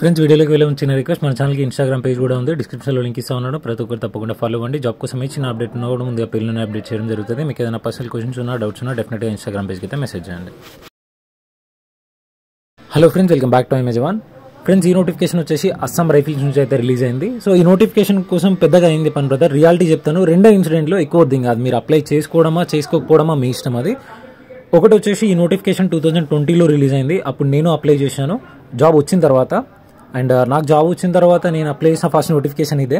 friends వీడియోలోకి వెళ్ళి ఉంచిన రిక్వెస్ట్ మన ఛానల్కి ఇన్స్టాగ్రామ్ పేజ్ కూడా ఉంది డిస్క్రిప్షన్లో లింక్ ఇస్తా ఉన్నాడు ప్రతి ఒక్కరు తప్పకుండా ఫాలో అవ్వండి జాబ్ కోసం ఇచ్చిన అప్డేట్ ఉన్నా కూడా ముందుగా పిల్లలను అప్డేట్ చేయడం జరుగుతుంది మీకు ఏదైనా పర్సనల్ క్వశ్చన్స్ ఉన్నా డౌట్స్ ఉన్నా డెఫినెట్గా ఇన్స్టాగ్రామ్ పేజ్కి అయితే మెసేజ్ చేయండి hello friends welcome back to image one friends ఈ నోటిఫికేషన్ వచ్చేసి అస్సాం రైఫిల్స్ నుంచి అయితే రిలీజ్ అయింది సో ఈ నోటిఫికేషన్ కోసం పెద్దగా అయింది పని బ్రదర్ రియాలిటీ చెప్తాను రెండో ఇన్సిడెంట్లో ఎక్కువ వద్దు కాదు మీరు అప్లై చేసుకోవడమా చేసుకోకపోవడమా మీ ఇష్టం అది ఒకటి వచ్చేసి ఈ నోటిఫికేషన్ టూ థౌజండ్ ట్వంటీలో రిలీజ్ అయింది అప్పుడు నేను అప్లై చేశాను జాబ్ వచ్చిన తర్వాత అండ్ నాకు జాబ్ వచ్చిన తర్వాత నేను అప్లై చేసిన ఫస్ట్ నోటిఫికేషన్ ఇదే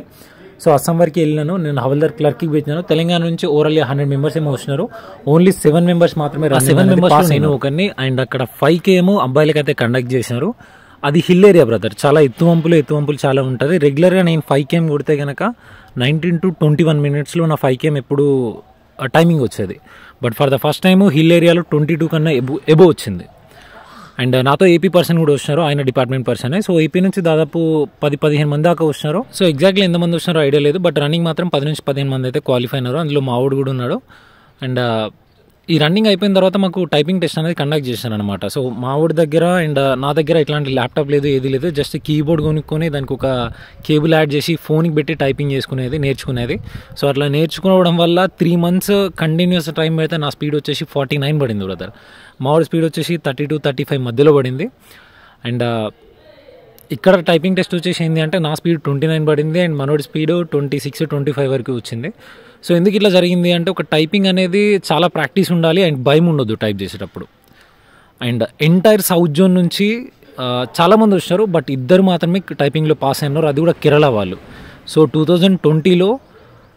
సో అస్సాం వరకు వెళ్ళినాను నేను హవల్దార్ క్లర్క్కి పెట్టినాను తెలంగాణ నుంచి ఓవరాల్ హండ్రెడ్ మెంబర్స్ ఏమో వచ్చినారు ఓన్లీ సెవెన్ మెంబర్స్ మాత్రమే సెవెన్ మెంబర్స్ నేను ఒకరిని అండ్ అక్కడ ఫైవ్ కే ఏమో అబ్బాయిలకైతే కండక్ట్ చేసినారు అది హిల్ ఏరియా బ్రదర్ చాలా ఎత్తు వంపులు ఎత్తు వంపులు చాలా ఉంటుంది రెగ్యులర్గా నేను ఫైవ్ కేమ్ కొడితే కనుక నైన్టీన్ టు ట్వంటీ వన్ మినిట్స్లో నా ఫైవ్ కేమ్ ఎప్పుడు టైమింగ్ వచ్చేది but for the first time hill ఏరియాలో ట్వంటీ టూ కన్నా ఎబో ఎబో వచ్చింది అండ్ నాతో ఏపీ పర్సన్ కూడా వచ్చినారు ఆయన డిపార్ట్మెంట్ పర్సన్ సో ఏపీ నుంచి దాదాపు పది పదిహేను మంది దాకా వచ్చినారు సో ఎగ్జాక్ట్లీ ఎంతమంది వచ్చినారో ఐడియా లేదు బట్ రన్నింగ్ మాత్రం పది నుంచి పదిహేను మంది అయితే క్వాలిఫై అయినారు అందులో మావుడు కూడా ఉన్నాడు అండ్ ఈ రన్నింగ్ అయిపోయిన తర్వాత మాకు టైపింగ్ టెస్ట్ అనేది కండక్ట్ అనమాట సో మా ఊడి దగ్గర అండ్ uh, నా దగ్గర ఇట్లాంటి ల్యాప్టాప్ లేదు ఏది లేదు జస్ట్ కీబోర్డ్ కొనుక్కొని దానికి ఒక కేబుల్ యాడ్ చేసి ఫోన్కి పెట్టి టైపింగ్ చేసుకునేది నేర్చుకునేది సో అట్లా నేర్చుకోవడం వల్ల త్రీ మంత్స్ కంటిన్యూస్ టైం పెడితే నా స్పీడ్ వచ్చేసి ఫార్టీ నైన్ పడింది బ్రదర్ మా ఊడి స్పీడ్ వచ్చేసి థర్టీ టు థర్టీ ఫైవ్ మధ్యలో పడింది అండ్ uh, ఇక్కడ టైపింగ్ టెస్ట్ వచ్చేసి ఏంటి అంటే నా స్పీడ్ ట్వంటీ నైన్ పడింది అండ్ మనోడి speed twenty six twenty five వరకు వచ్చింది సో ఎందుకు ఇట్లా జరిగింది అంటే ఒక టైపింగ్ అనేది చాలా ప్రాక్టీస్ ఉండాలి అండ్ భయం ఉండొద్దు టైప్ చేసేటప్పుడు అండ్ ఎంటైర్ సౌత్ జోన్ నుంచి చాలామంది వచ్చారు బట్ ఇద్దరు మాత్రమే టైపింగ్లో పాస్ అయినారు అది కూడా కేరళ వాళ్ళు సో టూ థౌజండ్ ట్వంటీలో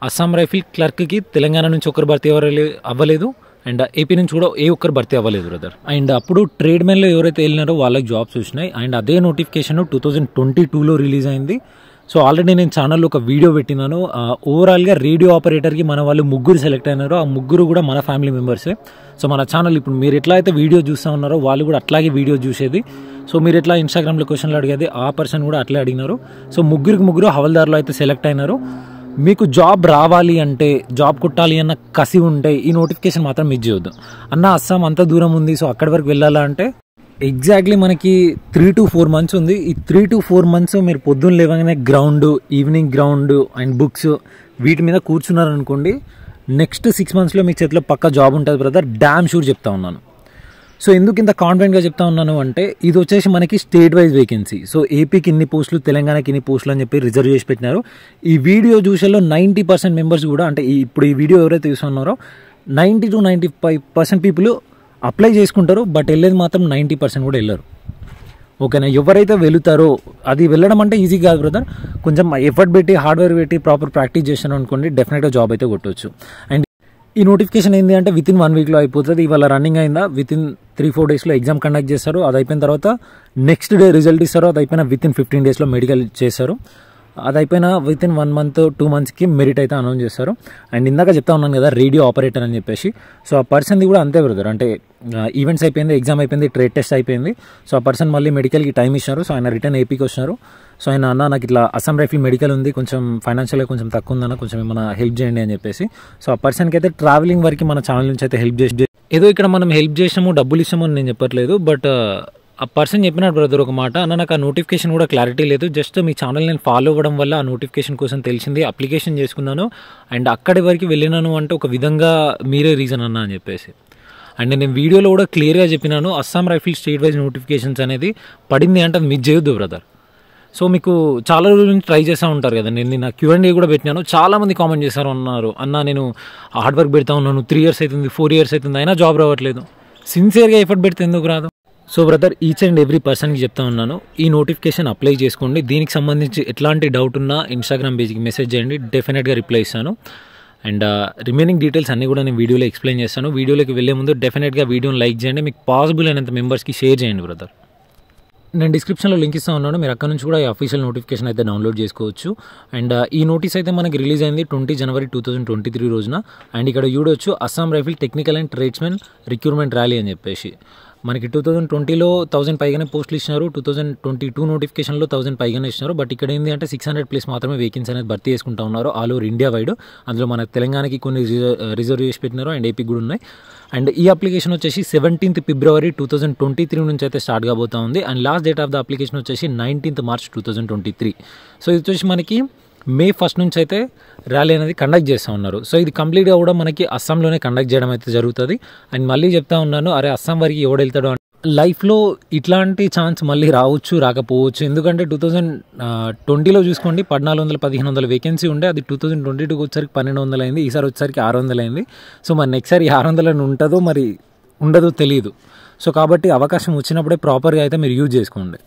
అస్సాం రైఫిల్ క్లర్క్కి తెలంగాణ నుంచి ఒకరు భర్తీ ఎవరు అవ్వలేదు అండ్ ఏపీ నుంచి కూడా ఏ ఒక్కరు భర్తీ అవ్వలేదు బ్రదర్ అండ్ అప్పుడు ట్రేడ్ మెన్లో ఎవరైతే వెళ్ళినారో వాళ్ళకి జాబ్స్ వచ్చినాయి అండ్ అదే నోటిఫికేషన్ టూ థౌజండ్ ట్వంటీ టూలో రిలీజ్ అయింది సో ఆల్రెడీ నేను ఛానల్లో ఒక వీడియో పెట్టినాను ఓవరాల్గా రేడియో ఆపరేటర్కి మన వాళ్ళు ముగ్గురు సెలెక్ట్ అయినారు ఆ ముగ్గురు కూడా మన ఫ్యామిలీ మెంబర్సే సో మన ఛానల్ ఇప్పుడు మీరు ఎట్లా అయితే వీడియో చూస్తూ ఉన్నారో వాళ్ళు కూడా అట్లాగే వీడియో చూసేది సో మీరు ఎట్లా ఇన్స్టాగ్రామ్లో క్వశ్చన్లు అడిగేది ఆ పర్సన్ కూడా అట్లే అడిగినారు సో ముగ్గురికి ముగ్గురు హవల్దారులు అయితే సెలెక్ట్ అయినారు మీకు జాబ్ రావాలి అంటే జాబ్ కుట్టాలి అన్న కసి ఉంటే ఈ నోటిఫికేషన్ మాత్రం మిస్ చేయొద్దు అన్న అస్సాం అంత దూరం ఉంది సో అక్కడి వరకు వెళ్ళాలా అంటే ఎగ్జాక్ట్లీ మనకి త్రీ టు ఫోర్ మంత్స్ ఉంది ఈ త్రీ టు ఫోర్ మంత్స్ మీరు పొద్దున్న లేవగానే ground evening ground and books వీటి మీద కూర్చున్నారనుకోండి నెక్స్ట్ సిక్స్ మంత్స్లో మీ చేతిలో పక్క జాబ్ ఉంటుంది బ్రదర్ డ్యామ్ షూర్ చెప్తా ఉన్నాను సో ఎందుకు ఇంత కాన్ఫిడెంట్గా చెప్తా ఉన్నాను అంటే ఇది వచ్చేసి మనకి స్టేట్ వైజ్ వేకెన్సీ సో ఏపీకి ఇన్ని పోస్టులు తెలంగాణకి ఇన్ని పోస్టులు అని చెప్పి రిజర్వ్ చేసి పెట్టినారు ఈ వీడియో చూసేలో నైంటీ పర్సెంట్ మెంబర్స్ కూడా అంటే ఇప్పుడు ఈ వీడియో ఎవరైతే చూస్తున్నారో ninety to ninety five percent people apply చేసుకుంటారు బట్ వెళ్ళేది మాత్రం నైంటీ పర్సెంట్ కూడా వెళ్ళరు ఓకేనా ఎవరైతే వెళుతారో అది వెళ్ళడం అంటే ఈజీ కాదు బ్రదర్ కొంచెం ఎఫర్ట్ పెట్టి హార్డ్వేర్ పెట్టి ప్రాపర్ ప్రాక్టీస్ చేశాను అనుకోండి డెఫినెట్గా జాబ్ అయితే కొట్టవచ్చు అండ్ ఈ నోటిఫికేషన్ ఏంటి అంటే విత్ ఇన్ వన్ వీక్లో అయిపోతుంది ఇవాళ రన్నింగ్ అయిందా విత్ ఇన్ త్రీ ఫోర్ డేస్లో ఎగ్జామ్ కండక్ట్ చేస్తారు అది అయిపోయిన తర్వాత నెక్స్ట్ డే రిజల్ట్ ఇస్తారు అది అయిపోయిన విత్ ఇన్ ఫిఫ్టీన్ డేస్లో మెడికల్ చేస్తారు అది అయిపోయిన within one month two మంత్స్కి మెరిట్ అయితే అనౌన్స్ చేస్తారు అండ్ ఇందాక చెప్తా ఉన్నాను కదా రేడియో ఆపరేటర్ అని చెప్పేసి సో ఆ పర్సన్ది కూడా అంతే బ్రదర్ అంటే ఈవెంట్స్ అయిపోయింది ఎగ్జామ్ అయిపోయింది ట్రేడ్ టెస్ట్ అయిపోయింది సో ఆ పర్సన్ మళ్ళీ మెడికల్కి టైం ఇచ్చినారు సో ఆయన రిటర్న్ ఏపీకి వచ్చినారు సో ఆయన అన్న నాకు ఇట్లా అస్సాం రైఫిల్ మెడికల్ ఉంది కొంచెం ఫైనాన్షియల్గా కొంచెం తక్కువ ఉందన్న కొంచెం ఏమైనా హెల్ప్ చేయండి అని చెప్పేసి సో ఆ పర్సన్కి అయితే ట్రావెలింగ్ వరకు మన ఛానల్ నుంచి అయితే హెల్ప్ చేసి ఏదో ఇక్కడ మనం హెల్ప్ చేసాము డబ్బులు ఇస్తాము అని నేను చెప్పట్లేదు బట్ ఆ పర్సన్ చెప్పినాడు బ్రదర్ ఒక మాట అన్న నాకు ఆ నోటిఫికేషన్ కూడా క్లారిటీ లేదు జస్ట్ మీ ఛానల్ నేను ఫాలో అవ్వడం వల్ల ఆ నోటిఫికేషన్ కోసం తెలిసింది అప్లికేషన్ చేసుకున్నాను అండ్ అక్కడి వరకు వెళ్ళినాను అంటే ఒక విధంగా మీరే రీజన్ అన్న అని చెప్పేసి అండ్ నేను వీడియోలో కూడా క్లియర్గా చెప్పినాను Assam rifle state wise notifications అనేది పడింది అంటే అది మిస్ చేయొద్దు బ్రదర్ సో మీకు చాలా రోజుల నుంచి ట్రై చేస్తూ ఉంటారు కదా నేను నా క్యూ అండ్ ఏ కూడా పెట్టినాను చాలామంది కామెంట్ చేశారు అన్నారు అన్న నేను హార్డ్ వర్క్ పెడతా ఉన్నాను త్రీ ఇయర్స్ అవుతుంది ఫోర్ ఇయర్స్ అవుతుంది అయినా జాబ్ రావట్లేదు సిన్సియర్గా ఎఫర్ట్ పెడితే ఎందుకు రాదు so brother each and every పర్సన్కి చెప్తా ఉన్నాను ఈ నోటిఫికేషన్ అప్లై చేసుకోండి దీనికి సంబంధించి ఎట్లాంటి డౌట్ ఉన్నా ఇన్స్టాగ్రామ్ పేజ్కి మెసేజ్ చేయండి డెఫినెట్గా రిప్లై ఇస్తాను అండ్ రిమైనింగ్ డీటెయిల్స్ అన్నీ కూడా నేను వీడియోలో ఎక్స్ప్లెయిన్ చేస్తాను వీడియోలోకి వెళ్ళే ముందు డెఫినెట్గా వీడియోని లైక్ చేయండి మీకు పాసిబుల్ అయినంత మెంబర్స్కి షేర్ చేయండి బ్రదర్ నేను డిస్క్రిప్షన్లో లింక్ ఇస్తా ఉన్నాను మీరు అక్కడ నుంచి కూడా ఈ అఫీషియల్ నోటిఫికేషన్ అయితే డౌన్లోడ్ చేసుకోవచ్చు అండ్ uh, ఈ నోటీస్ అయితే మనకి రిలీజ్ అయింది twenty January two thousand twenty three రోజున అండ్ ఇక్కడ చూడొచ్చు Assam rifle technical and tradesmen recruitment rally అని చెప్పేసి మనకి టూ థౌజండ్ ట్వంటీలో థౌసండ్ పైగానే పోస్టులు ఇచ్చినారు టూ థౌసండ్ ట్వంటీ టూ నోటిఫికేషన్లో థౌసండ్ పైగానే ఇచ్చినారు బట్ ఇక్కడ ఏంటి అంటే సిక్స్ హండ్రెడ్ ప్లేస్ మాత్రమే వేకెన్సీ అనేది భర్తీ చేసుకుంటా ఉన్నారు ఆల్ ఓవర్ ఇండియా వైడ్ అందులో మన తెలంగాణకి కొన్ని రిజర్వ్ చేసి పెట్టినారు అండ్ ఏపీ కూడా ఉన్నాయి అండ్ ఈ అప్లికేషన్ వచ్చేసి seventeenth February two thousand twenty three నుంచి అయితే స్టార్ట్ కాబోతా ఉంది and last date of the application వచ్చేసి nineteenth March two thousand twenty three so ఇది వచ్చేసి మనకి మే ఫస్ట్ నుంచి అయితే ర్యాలీ అనేది కండక్ట్ చేస్తూ ఉన్నారు సో ఇది కంప్లీట్గా కూడా మనకి అస్సాంలోనే కండక్ట్ చేయడం అయితే జరుగుతుంది అండ్ మళ్ళీ చెప్తా ఉన్నాను అరే అస్సాం వరకు ఎవడు అని లైఫ్లో ఇట్లాంటి ఛాన్స్ మళ్ళీ రావచ్చు రాకపోవచ్చు ఎందుకంటే టూ థౌజండ్ ట్వంటీలో చూసుకోండి పద్నాలుగు వందల పదిహేను వందల వేకెన్సీ ఉండే అది టూ థౌజండ్ ట్వంటీ టూకి వచ్చరికి పన్నెండు వందలు అయింది ఈసారి వచ్చేసరికి ఆరు వందలు అయింది సో మరి నెక్స్ట్ సారి ఆరు వందలని ఉంటుందో మరి ఉండదో తెలియదు సో కాబట్టి అవకాశం వచ్చినప్పుడే ప్రాపర్గా అయితే మీరు యూజ్ చేసుకోండి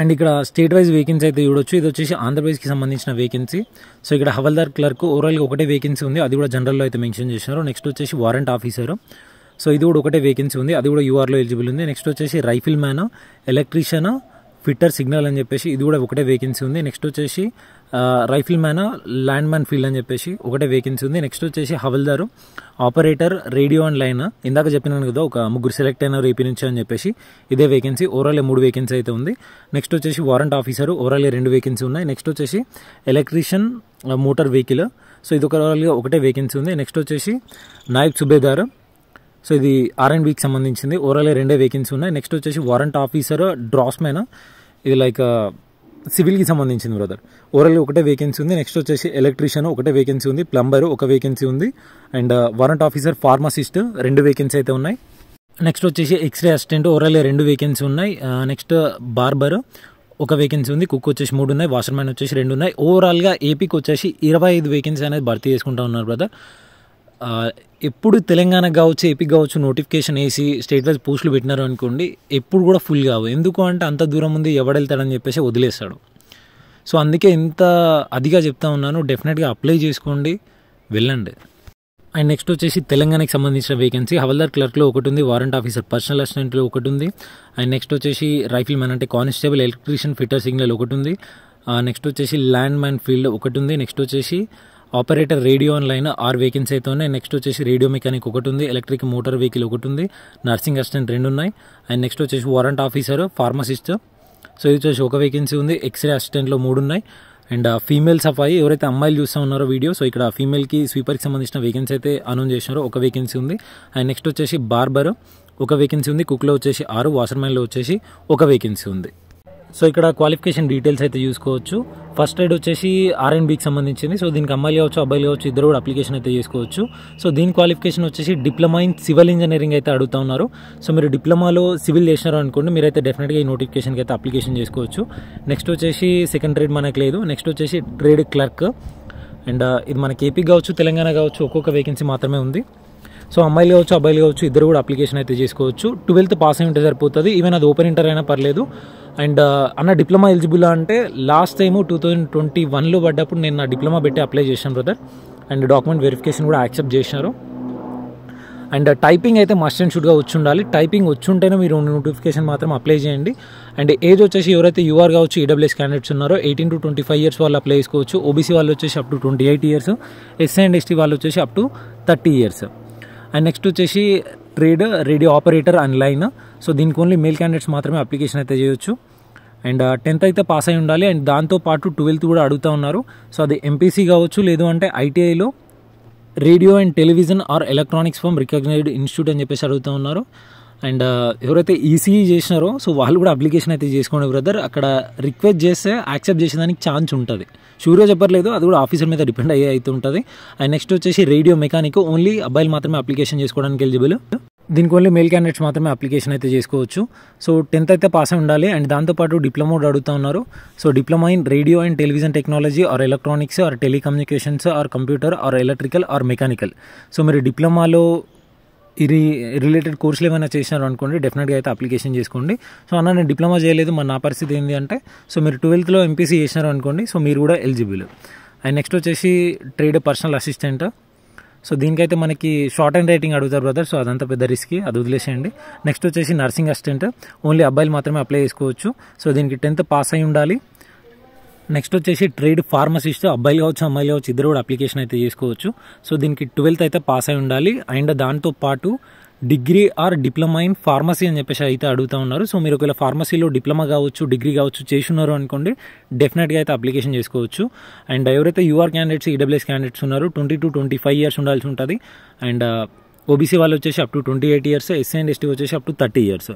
అండ్ ఇక్కడ స్టేట్ వైజ్ వేకెన్సీ అయితే చూడొచ్చు ఇది వచ్చేసి ఆంధ్రప్రదేశ్కి సంబంధించిన వేకెన్సీ సో ఇక్కడ హవల్దార్ క్లర్క్ ఓవరాల్గా ఒకటే వేకెన్సీ ఉంది అది కూడా జనరల్లో అయితే మెన్షన్ చేసినారు నెక్స్ట్ వచ్చేసి వారెంట్ ఆఫీసర్ సో ఇది కూడా ఒకటే వేకెన్సీ ఉంది అది కూడా యూఆర్లో ఎలిజిబుల్ ఉంది నెక్స్ట్ వచ్చేసి rifleman electrician fitter signal అని చెప్పేసి ఇది కూడా ఒకటే వేకెన్సీ ఉంది నెక్స్ట్ వచ్చేసి rifleman land man field అని చెప్పేసి ఒకటే వేకెన్సీ ఉంది నెక్స్ట్ వచ్చేసి havildar operator radio and line ఇందాక చెప్పినాను కదా ఒక ముగ్గురు సెలెక్ట్ అయినారు ఏపీ నుంచి అని చెప్పేసి ఇదే వేకెన్సీ ఓవరాల్ మూడు వేకెన్సీ అయితే ఉంది నెక్స్ట్ వచ్చేసి వారంట్ ఆఫీసర్ ఓవరాల్ రెండు వేకెన్సీ ఉన్నాయి నెక్స్ట్ వచ్చేసి ఎలక్ట్రీషియన్ మోటార్ వెహికల్ సో ఇది ఒక ఒకటే వేకెన్సీ ఉంది నెక్స్ట్ వచ్చేసి నాయక్ సుబేదార్ సో ఇది ఆర్ అండ్ బీకి సంబంధించింది ఓవరాల్ రెండే వేకెన్సీ ఉన్నాయి నెక్స్ట్ వచ్చేసి వారెంట్ ఆఫీసర్ డ్రాస్మెన్ ఇది లైక్ సివిల్కి uh, సంబంధించింది బ్రదర్ ఓవరాల్ ఒకటే వేకెన్సీ ఉంది నెక్స్ట్ వచ్చేసి ఎలక్ట్రీషియన్ ఒకటే వేకెన్సీ ఉంది ప్లంబర్ ఒక వేకెన్సీ ఉంది అండ్ వారెంట్ ఆఫీసర్ ఫార్మసిస్ట్ రెండు వేకెన్సీ అయితే ఉన్నాయి నెక్స్ట్ వచ్చేసి ఎక్స్రే అసిస్టెంట్ ఓవరాల్ రెండు వేకెన్సీ ఉన్నాయి నెక్స్ట్ uh, బార్బర్ uh, ఒక వేకెన్సీ ఉంది కుక్ వచ్చేసి మూడు ఉన్నాయి వాషర్మ్యాన్ వచ్చేసి రెండు ఉన్నాయి ఓవరాల్గా ఏపీకి వచ్చేసి ఇరవై ఐదు వేకెన్సీ అనేది భర్తీ చేసుకుంటా ఉన్నారు బ్రదర్ ఎప్పుడు తెలంగాణకు కావచ్చు ఏపీ కావచ్చు నోటిఫికేషన్ వేసి స్టేట్ వైజ్ పోస్టులు పెట్టినారు అనుకోండి ఎప్పుడు కూడా ఫుల్ కావు ఎందుకు అంటే అంత దూరం ఉంది ఎవడెళ్తాడని చెప్పేసి వదిలేస్తాడు సో అందుకే ఇంత అదిగా చెప్తా ఉన్నాను డెఫినెట్గా అప్లై చేసుకోండి వెళ్ళండి అండ్ నెక్స్ట్ వచ్చేసి తెలంగాణకి సంబంధించిన వేకెన్సీ హవల్దార్ క్లర్క్లో ఒకటి ఉంది వారెంట్ ఆఫీసర్ పర్సనల్ అసిస్టెంట్లో ఒకటి ఉంది అండ్ నెక్స్ట్ వచ్చేసి రైఫిల్ మ్యాన్ అంటే కానిస్టేబుల్ ఎలక్ట్రీషియన్ ఫిట్టర్ సిగ్నల్ ఒకటి ఉంది నెక్స్ట్ వచ్చేసి ల్యాండ్ మ్యాన్ ఫీల్డ్ ఒకటి ఉంది నెక్స్ట్ వచ్చేసి ఆపరేటర్ రేడియో లైన్ ఆరు వేకెన్సీ అయితే ఉన్నాయి నెక్స్ట్ వచ్చేసి రేడియో మెకానిక్ ఒకటి ఉంది ఎలక్ట్రిక్ మోటార్ వెహికల్ ఒకటి ఉంది నర్సింగ్ అసిస్టెంట్ రెండు ఉన్నాయి అండ్ నెక్స్ట్ వచ్చేసి వారంట్ ఆఫీసర్ ఫార్మసిస్ట్ సో ఇది వచ్చేసి ఒక వేకెన్సీ ఉంది ఎక్స్రే అసిస్టెంట్లో మూడు ఉన్నాయి అండ్ ఫీమేల్ సఫాయి ఎవరైతే అమ్మాయిలు చూస్తూ ఉన్నారో వీడియో సో ఇక్కడ ఫీమేల్కి స్వీపర్కి సంబంధించిన వేకెన్సీ అయితే అనౌన్స్ చేసినారో ఒక వేకెన్సీ ఉంది అండ్ నెక్స్ట్ వచ్చేసి బార్బర్ ఒక వేకెన్సీ ఉంది కుక్లో వచ్చేసి ఆరు వాషర్మెన్లో వచ్చేసి ఒక వేకెన్సీ ఉంది సో ఇక్కడ క్వాలిఫికేషన్ డీటెయిల్స్ అయితే చూసుకోవచ్చు ఫస్ట్ ఎయిడ్ వచ్చేసి ఆర్ఎన్బికి సంబంధించింది సో దీనికి అమ్మాయిలు కావచ్చు అబ్బాయిలు కావచ్చు ఇద్దరు కూడా అప్లికేషన్ అయితే చేసుకోవచ్చు సో దీని క్వాలిఫికేషన్ వచ్చేసి డిప్లొమా ఇన్ సివిల్ ఇంజనీరింగ్ అయితే అడుగుతా ఉన్నారు సో మీరు డిప్లొమాలో సివిల్ చేసినారు అనుకోండి మీరైతే డెఫినెట్గా ఈ నోటిఫికేషన్కి అయితే అప్లికేషన్ చేసుకోవచ్చు నెక్స్ట్ వచ్చేసి సెకండ్ ట్రేడ్ మనకు లేదు నెక్స్ట్ వచ్చేసి ట్రేడ్ క్లర్క్ అండ్ ఇది మనకి ఏపీ కావచ్చు తెలంగాణ కావచ్చు ఒక్కొక్క వేకెన్సీ మాత్రమే ఉంది సో అమ్మాయిలు కావచ్చు అబ్బాయిలు కావచ్చు ఇద్దరు కూడా అప్లికేషన్ అయితే చేసుకోవచ్చు ట్వెల్త్ పాస్ అయి ఉంటే సరిపోతుంది ఈవెన్ అది ఓపెన్ ఇంటర్ అయినా పర్లేదు అండ్ అన్న డిప్లొమా ఎలిజిబుల్ అంటే last time two thousand twenty వన్లో పడ్డప్పుడు నేను నా డిప్లొమా పెట్టి అప్లై చేశాను బ్రదర్ అండ్ డాక్యుమెంట్ వెరిఫికేషన్ కూడా యాక్సెప్ట్ చేశారు అండ్ టైపింగ్ అయితే మస్ట్ అండ్ షుడ్గా వచ్చి ఉండాలి టైపింగ్ వచ్చి ఉంటేనే మీరు నోటిఫికేషన్ మాత్రం అప్లై చేయండి అండ్ ఏజ్ వచ్చేసి ఎవరైతే యూఆర్ కావచ్చు ఈడబ్ల్యూఎస్ క్యాండిడేట్స్ ఉన్నారో eighteen to twenty five years వాళ్ళు అప్లై చేసుకోవచ్చు ఓబీసీ వాళ్ళు వచ్చేసి up to twenty eight years SC and ST వాళ్ళు వచ్చేసి up to thirty years and next వచ్చేసి trade radio operator and line so దీనికి ఓన్లీ మేల్ క్యాండిడేట్స్ మాత్రమే అప్లికేషన్ అయితే చేయొచ్చు అండ్ టెన్త్ అయితే పాస్ అయి ఉండాలి అండ్ దాంతోపాటు ట్వెల్త్ కూడా అడుగుతూ ఉన్నారు సో అది ఎంపీసీ కావచ్చు లేదు అంటే ఐటీఐలో radio and television or electronics from recognized institute అని చెప్పేసి అడుగుతూ ఉన్నారు అండ్ ఎవరైతే ఈసీఈ e e చేసినారో సో వాళ్ళు కూడా అప్లికేషన్ అయితే చేసుకోండి బ్రదర్ అక్కడ రిక్వెస్ట్ చేస్తే యాక్సెప్ట్ చేసేదానికి ఛాన్స్ ఉంటుంది షూర్గా చెప్పర్లేదు అది కూడా ఆఫీసర్ మీద డిపెండ్ అయ్యే అయితే ఉంటుంది అండ్ నెక్స్ట్ వచ్చేసి రేడియో మెకానిక్ ఓన్లీ అబ్బాయిలు మాత్రమే అప్లికేషన్ చేసుకోవడానికి ఎలిజిబుల్ దీనికి ఓన్లీ మెయిల్ క్యాండిడేట్స్ మాత్రమే అప్లికేషన్ అయితే చేసుకోవచ్చు సో టెన్త్ అయితే పాస్ అయి ఉండాలి అండ్ దాంతోపాటు డిప్లొమా అడుగుతా ఉన్నారు so diploma in radio and television technology or electronics or telecommunications or computer or electrical or mechanical so మీరు డిప్లొమాలో ఇది రిలేటెడ్ కోర్సులు ఏమైనా చేసినారు అనుకోండి డెఫినెట్గా అయితే అప్లికేషన్ చేసుకోండి సో అన్న నేను డిప్లొమా చేయలేదు మన నా పరిస్థితి ఏంటి అంటే సో మీరు ట్వెల్త్లో ఎంపీసీ చేసినారు అనుకోండి సో మీరు కూడా ఎలిజిబుల్ అండ్ నెక్స్ట్ వచ్చేసి ట్రేడ్ పర్సనల్ అసిస్టెంట్ సో దీనికైతే మనకి షార్ట్ అండ్ రైటింగ్ అడుగుతారు బ్రదర్ సో అదంతా పెద్ద రిస్క్ అది వదిలేసేయండి నెక్స్ట్ వచ్చేసి నర్సింగ్ అసిస్టెంట్ ఓన్లీ అబ్బాయిలు మాత్రమే అప్లై చేసుకోవచ్చు సో దీనికి టెన్త్ పాస్ అయి ఉండాలి నెక్స్ట్ వచ్చేసి ట్రేడ్ ఫార్మసిస్ట్ అబ్బాయిలు కావచ్చు అమ్మాయిలు కావచ్చు ఇద్దరు కూడా అప్లికేషన్ అయితే చేసుకోవచ్చు సో దీనికి ట్వెల్త్ అయితే పాస్ అయి ఉండాలి అండ్ దాంతో పాటు degree or diploma in pharmacy అని చెప్పేసి అయితే అడుగుతూ ఉన్నారు సో మీరు ఒకవేళ ఫార్మసీలో డిప్లొమా కావచ్చు డిగ్రీ కావచ్చు ఉన్నారు అనుకోండి డెఫినెట్గా అయితే అప్లికేషన్ చేసుకోవచ్చు అండ్ ఎవరైతే యూఆర్ క్యాండిడేట్స్ ఈడబ్ల్యూఎస్ క్యాండిడేట్స్ ఉన్నారు twenty to twenty five years ఉండాల్సి ఉంటుంది అండ్ ఓబీసీ వాళ్ళు వచ్చేసి up to twenty eight years SC and ST వచ్చేసి up to thirty years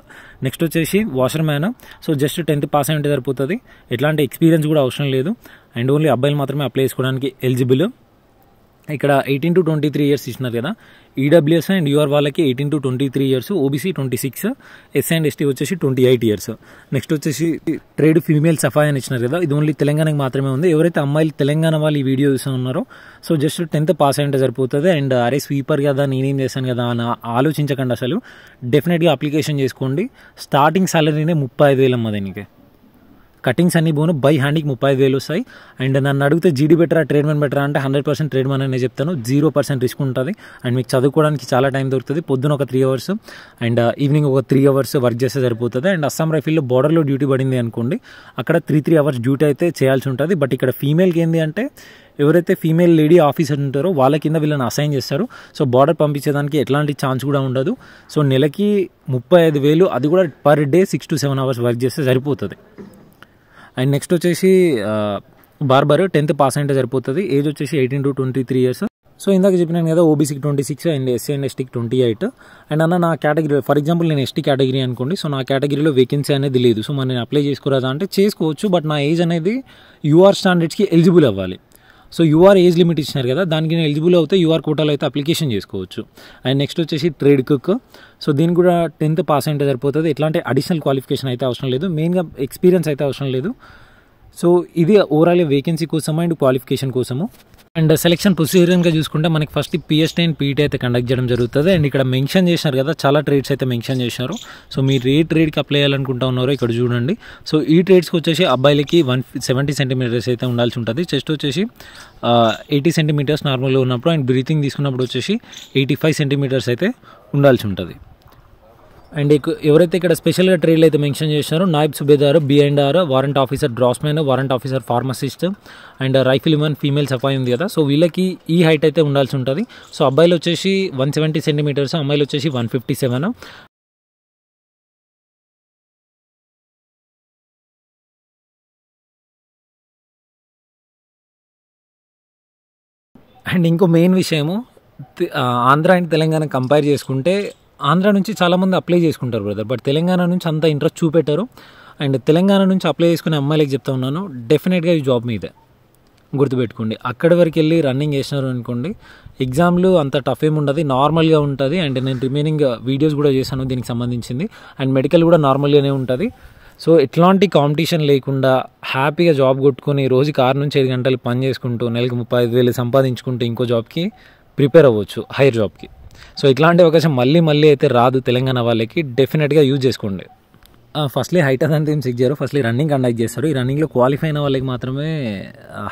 next వచ్చేసి washerman so just tenth pass అయి సరిపోతుంది ఎట్లాంటి ఎక్స్పీరియన్స్ కూడా అవసరం లేదు అండ్ ఓన్లీ అబ్బాయిలు మాత్రమే అప్లై చేసుకోవడానికి ఎలిజిబుల్ ఇక్కడ eighteen to twenty three years ఇచ్చినారు కదా ఈడబ్ల్యూఎస్ అండ్ యూఆర్ వాళ్ళకి eighteen to twenty three years OBC twenty six SC and ST వచ్చేసి ట్వంటీ ఎయిట్ ఇయర్స్ నెక్స్ట్ వచ్చేసి ట్రేడ్ ఫీమేల్ సఫాయ్ అని ఇచ్చినారు కదా ఇది ఓన్లీ తెలంగాణకి మాత్రమే ఉంది ఎవరైతే అమ్మాయిలు తెలంగాణ వాళ్ళు ఈ వీడియో చూసా ఉన్నారో సో జస్ట్ టెన్త్ పాస్ అయ్యంటే సరిపోతుంది అండ్ అరే స్వీపర్ కదా నేనేం చేశాను కదా అని ఆలోచించకండి అసలు డెఫినెట్గా అప్లికేషన్ చేసుకోండి స్టార్టింగ్ సాలరీనే ముప్పై ఐదు వేలు అమ్మ దీనికి కటింగ్స్ అన్ని పోను బై హ్యాండ్కి ముప్పై వేలు వస్తాయి అండ్ నన్ను అడిగితే జీడీ బెటరా మన్ బెటరా అంటే హండ్రెడ్ పర్సెంట్ ట్రీట్మెంట్ అనే చెప్తాను జీరో పర్సెంట్ రిస్క్ ఉంటుంది అండ్ మీకు చదువుకోవడానికి చాలా టైం దొరుకుతుంది పొద్దున ఒక త్రీ అవర్స్ అండ్ ఈవినింగ్ ఒక త్రీ అవర్స్ వర్క్ చేస్తే సరిపోతుంది అండ్ అస్సాం రైఫిల్లో బార్డర్లో డ్యూటీ పడింది అనుకోండి అక్కడ త్రీ త్రీ అవర్స్ డ్యూటీ అయితే చేయాల్సి ఉంటుంది బట్ ఇక్కడ ఫీమేల్కి ఏంటి అంటే ఎవరైతే ఫీమేల్ లేడీ ఆఫీసర్ ఉంటారో వాళ్ళ కింద వీళ్ళని అసైన్ చేస్తారు సో బార్డర్ పంపించేదానికి ఎట్లాంటి ఛాన్స్ కూడా ఉండదు సో నెలకి ముప్పై ఐదు వేలు అది కూడా per day six to seven hours work చేస్తే సరిపోతుంది అండ్ నెక్స్ట్ వచ్చేసి బార్బర్ టెన్త్ పాస్ అయితే సరిపోతుంది ఏజ్ వచ్చేసి eighteen to twenty three years so ఇందాక చెప్పినాను కదా ఓబీసీకి twenty six and SC and ఎస్టీకి ట్వంటీ ఎయిట్ అండ్ అన్న నా కేటగిరీ ఫర్ ఎగ్జాంపుల్ నేను ఎస్టీ కేటగిరీ అనుకోండి సో నా కేటగిరీలో వేకెన్సీ అనేది లేదు సో మరి నేను అప్లై చేసుకోరాదా అంటే చేసుకోవచ్చు బట్ నా ఏజ్ అనేది యూఆర్ స్టాండర్డ్స్కి ఎలిజిబుల్ అవ్వాలి సో యూఆర్ ఏజ్ లిమిట్ ఇచ్చినారు కదా దానికి నేను ఎలిజిబుల్ అవుతే యూఆర్ కోటాలో అయితే అప్లికేషన్ చేసుకోవచ్చు అండ్ నెక్స్ట్ వచ్చేసి ట్రేడ్ కుక్ సో దీని కూడా టెన్త్ పాస్ అయితే సరిపోతుంది ఎట్లాంటి అడిషనల్ క్వాలిఫికేషన్ అయితే అవసరం లేదు మెయిన్గా ఎక్స్పీరియన్స్ అయితే అవసరం లేదు సో ఇది ఓవరాల్ వేకెన్సీ కోసం అండ్ క్వాలిఫికేషన్ కోసము అండ్ సెలెక్షన్ ప్రొసీజర్గా చూసుకుంటే మనకి ఫస్ట్ పిఎస్ అండ్ పీటీ అయితే కండక్ట్ చేయడం జరుగుతుంది అండ్ ఇక్కడ మెన్షన్ చేసినారు కదా చాలా ట్రేడ్స్ అయితే మెన్షన్ చేసినారు సో మీరు ఏ ట్రేడ్కి అప్లై చేయాలనుకుంటా ఉన్నారో ఇక్కడ చూడండి సో ఈ ట్రేడ్స్కి వచ్చేసి అబ్బాయిలకి వన్ సెవెంటీ సెంటీమీటర్స్ అయితే ఉండాల్సి ఉంటుంది చెస్ట్ వచ్చేసి ఎయిటీ సెంటీమీటర్స్ నార్మల్గా ఉన్నప్పుడు అండ్ బ్రీతింగ్ తీసుకున్నప్పుడు వచ్చేసి ఎయిటీ ఫైవ్ సెంటీమీటర్స్ అయితే ఉండాల్సి ఉంటుంది అండ్ ఎవరైతే ఇక్కడ స్పెషల్గా ట్రేడ్లు అయితే మెన్షన్ చేశారో Naib subedar B and R warrant officer draughtsmen warrant officer pharmacist and rifleman female safai ఉంది కదా సో వీళ్ళకి ఈ హైట్ అయితే ఉండాల్సి ఉంటుంది సో అబ్బాయిలు వచ్చేసి వన్ సెవెంటీ సెంటీమీటర్స్ అమ్మాయిలు వచ్చేసి వన్ ఫిఫ్టీ సెవెన్ అండ్ ఇంకో మెయిన్ విషయము ఆంధ్ర అండ్ తెలంగాణ కంపేర్ చేసుకుంటే ఆంధ్ర నుంచి చాలామంది అప్లై చేసుకుంటారు బ్రదర్ బట్ తెలంగాణ నుంచి అంత ఇంట్రెస్ట్ చూపెట్టారు అండ్ తెలంగాణ నుంచి అప్లై చేసుకునే అమ్మాయిలకు చెప్తా ఉన్నాను డెఫినెట్గా ఈ జాబ్ మీదే గుర్తుపెట్టుకోండి అక్కడి వరకు వెళ్ళి రన్నింగ్ చేసినారు అనుకోండి ఎగ్జామ్లు అంత టఫ్ ఏమి ఉండదు నార్మల్గా ఉంటుంది అండ్ నేను రిమైనింగ్ వీడియోస్ కూడా చేశాను దీనికి సంబంధించింది అండ్ మెడికల్ కూడా నార్మల్గానే ఉంటుంది సో ఎట్లాంటి కాంపిటీషన్ లేకుండా హ్యాపీగా జాబ్ కొట్టుకొని రోజుకి ఆరు నుంచి ఐదు గంటలు పని చేసుకుంటూ నెలకు ముప్పై ఐదు వేలు సంపాదించుకుంటూ ఇంకో జాబ్కి ప్రిపేర్ అవ్వచ్చు హైయర్ జాబ్కి సో ఇట్లాంటి అవకాశం మళ్ళీ మళ్ళీ అయితే రాదు తెలంగాణ వాళ్ళకి డెఫినెట్గా యూజ్ చేసుకోండి ఫస్ట్లీ హైట్ అదంతా ఏం చెక్ చేయరు ఫస్ట్లీ రన్నింగ్ కండక్ట్ చేస్తారు ఈ రన్నింగ్లో క్వాలిఫై అయిన వాళ్ళకి మాత్రమే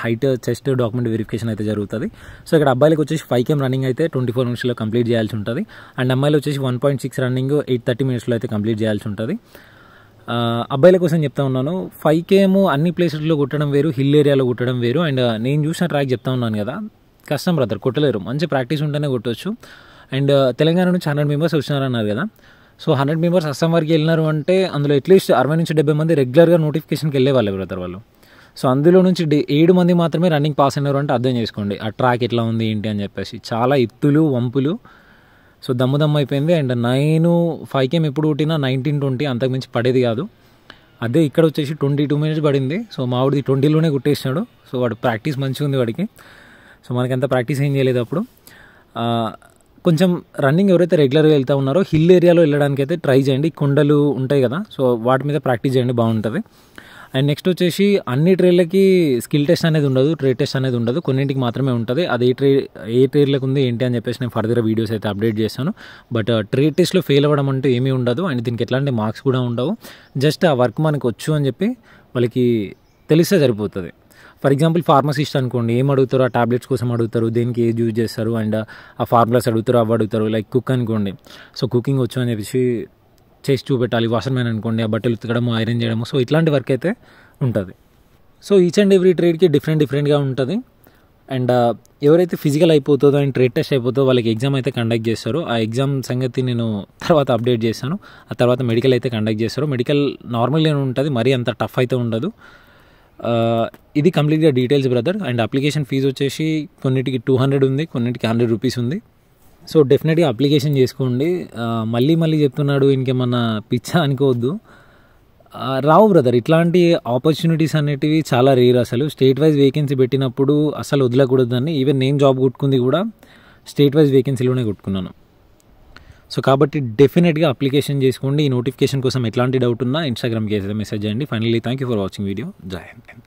హైట్ చెస్ట్ డాక్యుమెంట్ వెరిఫికేషన్ అయితే జరుగుతుంది సో ఇక్కడ అబ్బాయిలకు వచ్చేసి ఫైవ్ కేమ్ రన్నింగ్ అయితే ట్వంటీ ఫోర్ మినిట్స్లో కంప్లీట్ చేయాల్సి ఉంటుంది అండ్ అమ్మాయిలు వచ్చేసి one point six running eight thirty మినిట్స్లో అయితే కంప్లీట్ చేయాల్సి ఉంటుంది అబ్బాయిల కోసం చెప్తా ఉన్నాను ఫైవ్ కేమ్ అన్ని ప్లేసెస్లో కుట్టడం వేరు హిల్ ఏరియాలో కుట్టడం వేరు అండ్ నేను చూసిన ట్రాక్ చెప్తా ఉన్నాను కదా కష్టం బ్రదర్ కొట్టలేరు మంచి ప్రాక్టీస్ ఉంటేనే కొట్టవచ్చు అండ్ తెలంగాణ నుంచి హండ్రెడ్ మెంబర్స్ వచ్చినారన్నారు కదా సో హండ్రెడ్ మెంబర్స్ అస్సాం వరకు వెళ్ళినారు అంటే అందులో అట్లీస్ట్ అరవై నుంచి డెబ్బై మంది రెగ్యులర్గా నోటిఫికేషన్కి వెళ్ళే వాళ్ళు బ్రదర్ వాళ్ళు సో అందులో నుంచి ఏడు మంది మాత్రమే రన్నింగ్ పాస్ అయినారు అంటే అర్థం చేసుకోండి ఆ ట్రాక్ ఎట్లా ఉంది ఏంటి అని చెప్పేసి చాలా ఎత్తులు వంపులు సో దమ్ము దమ్ము అయిపోయింది అండ్ నైన్ ఫైవ్ కేమ్ ఎప్పుడు కొట్టినా నైన్టీన్ ట్వంటీ అంతకుమించి పడేది కాదు అదే ఇక్కడ వచ్చేసి ట్వంటీ టూ మినిట్స్ పడింది సో మావిడిది ట్వంటీలోనే కుట్టేసినాడు సో వాడు ప్రాక్టీస్ మంచిగా ఉంది వాడికి సో మనకి అంత ప్రాక్టీస్ ఏం చేయలేదు అప్పుడు కొంచెం రన్నింగ్ ఎవరైతే రెగ్యులర్గా వెళ్తూ ఉన్నారో హిల్ ఏరియాలో వెళ్ళడానికి అయితే ట్రై చేయండి కొండలు ఉంటాయి కదా సో వాటి మీద ప్రాక్టీస్ చేయండి బాగుంటుంది అండ్ నెక్స్ట్ వచ్చేసి అన్ని ట్రైన్లకి స్కిల్ టెస్ట్ అనేది ఉండదు ట్రేడ్ టెస్ట్ అనేది ఉండదు కొన్నింటికి మాత్రమే ఉంటుంది అది ఏ ట్రే ఏ ట్రైన్లకు ఉంది ఏంటి అని చెప్పేసి నేను ఫర్దర్ వీడియోస్ అయితే అప్డేట్ చేస్తాను బట్ ట్రేడ్ టెస్ట్లో ఫెయిల్ అవ్వడం అంటూ ఏమీ ఉండదు అండ్ దీనికి ఎట్లాంటి మార్క్స్ కూడా ఉండవు జస్ట్ ఆ వర్క్ మనకు వచ్చు అని చెప్పి వాళ్ళకి తెలిస్తే సరిపోతుంది ఫర్ ఎగ్జాంపుల్ ఫార్మసిస్ట్ అనుకోండి ఏం అడుగుతారు ఆ టాబ్లెట్స్ కోసం అడుగుతారు దేనికి ఏజ్ యూజ్ చేస్తారు అండ్ ఆ ఫార్ములాస్ అడుగుతారు అవి అడుగుతారు లైక్ కుక్ అనుకోండి సో కుకింగ్ వచ్చు అని చెప్పేసి చేసి చూపెట్టాలి వాషర్ మ్యాన్ అనుకోండి ఆ బట్టలు ఉతకడము ఐరన్ చేయడము సో ఇట్లాంటి వర్క్ అయితే ఉంటుంది సో ఈచ్ అండ్ ఎవ్రీ ట్రేడ్కి డిఫరెంట్ డిఫరెంట్గా ఉంటుంది అండ్ ఎవరైతే ఫిజికల్ అయిపోతుందో అండ్ ట్రేడ్ టెస్ట్ అయిపోతుందో వాళ్ళకి ఎగ్జామ్ అయితే కండక్ట్ చేస్తారు ఆ ఎగ్జామ్ సంగతి నేను తర్వాత అప్డేట్ చేస్తాను ఆ తర్వాత మెడికల్ అయితే కండక్ట్ చేస్తారు మెడికల్ నార్మల్గానే ఉంటుంది మరీ అంత టఫ్ అయితే ఉండదు ఇది కంప్లీట్గా details brother and application fees వచ్చేసి కొన్నిటికి టూ హండ్రెడ్ ఉంది కొన్నిటికి హండ్రెడ్ రూపీస్ ఉంది సో డెఫినెట్గా అప్లికేషన్ చేసుకోండి మళ్ళీ మళ్ళీ చెప్తున్నాడు ఇంకేమన్నా పిచ్చా అనుకోవద్దు రావు బ్రదర్ ఇట్లాంటి ఆపర్చునిటీస్ అనేటివి చాలా రేర్ అసలు స్టేట్ వైజ్ వేకెన్సీ పెట్టినప్పుడు అసలు వదలకూడదు దాన్ని ఈవెన్ నేను జాబ్ కొట్టుకుంది కూడా స్టేట్ వైజ్ వేకెన్సీలోనే కొట్టుకున్నాను సో కాబట్టి డెఫినెట్గా అప్లికేషన్ చేసుకోండి ఈ నోటిఫికేషన్ కోసం ఎట్లాంటి డౌట్ ఉన్నా ఇన్స్టాగ్రామ్కి అయితే మెసేజ్ చేయండి finally thank you for watching video Joy